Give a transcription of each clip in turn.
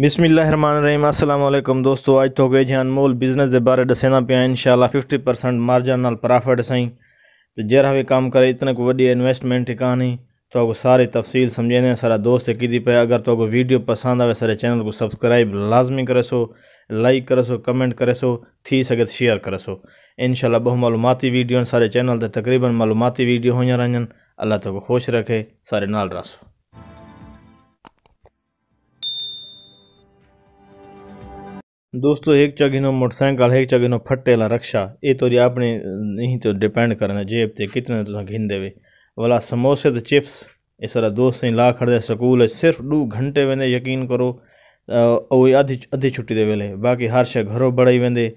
बिसमीम असलम दोस्तों अज तो गए अनमोल बिज़नेस के बारे दसना पे इनशाला फिफ्टी परसेंट मार्जन नाल प्रॉफिट सही तो जरा भी काम करे इतने को वी इन्वेस्टमेंट कहानी तो आपको सारी तफसील समझे सारा दोस्त की पे अगर तो वीडियो पसंद आए सारे चैनल को सब्सक्राइब लाजमी करे सो लाइक करे सो कमेंट करे सो थी सके तो शेयर करे सो इनशाला बहु मालूमती वीडियो सारे चैनल से तकरीबन मालूमती वीडियो हो रही अल्लाह तो खुश रखे सारे नाल रसो દોસ્તો एक ચગીનો मोटरसाइकिल एक चगीनो फटेला रक्षा ये तो अपने अं, नहीं तो डिपेंड करना जेब ते कितने तो तुसा घिन देवे वाला समोसे तो चिप्स ए सारा दोस्त ला खड़दे स्कूल सिर्फ दू घंटे वेंदे यकीन करो ओ आधी आधी छुट्टी दे वेले बाकी हर शे घरों बड़ाई वेंदे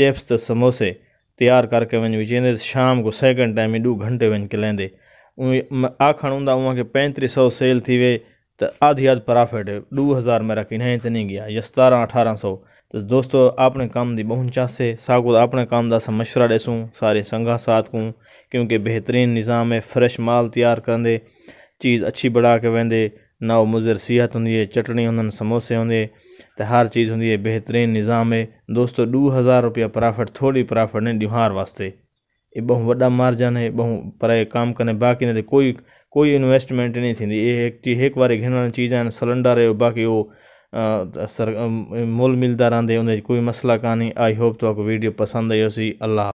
चिप्स ते समोसे तैयार करके वन विचेंदे शाम को सेकंड टाइम दू घंटे वन के लेंदे आखण हूँ उहाँ के पैंतीस सौ सेल थी वे तो आधी आध प्रॉफिट दू हज़ार मेरा किन्हें तो नहीं गया या सतारह अठारह सौ तो की દોસ્તો આપણે કામની अपने काम का असं मशुरा ડેસું सारे संघा साथ क्योंकि बेहतरीन निज़ाम है फ्रेश माल तैयार कंदे चीज़ अच्छी बढ़ा के वेंदे नओ मुज़र सिहत होंगी है चटनी हूंदनि समोसे होंगे तो हर चीज़ होंगी है बेहतरीन निज़ाम है दोस्तों दू हज़ार रुपया प्रॉफिट थोड़ी प्रॉफिट ने दिहार वास्ते ये बहु वॾा मार्जन है बहु पर काम कंदे बाक़ी ने कोई कोई इन्वेस्टमेंट नहीं थी एक हिकु हिकु वारी घिरण चीज़ सिलेंडर है बाक़ी वो सर मुल मिलता रहा उन्हें कोई मसला कानी आई होप तो वीडियो पसंद आई होसीं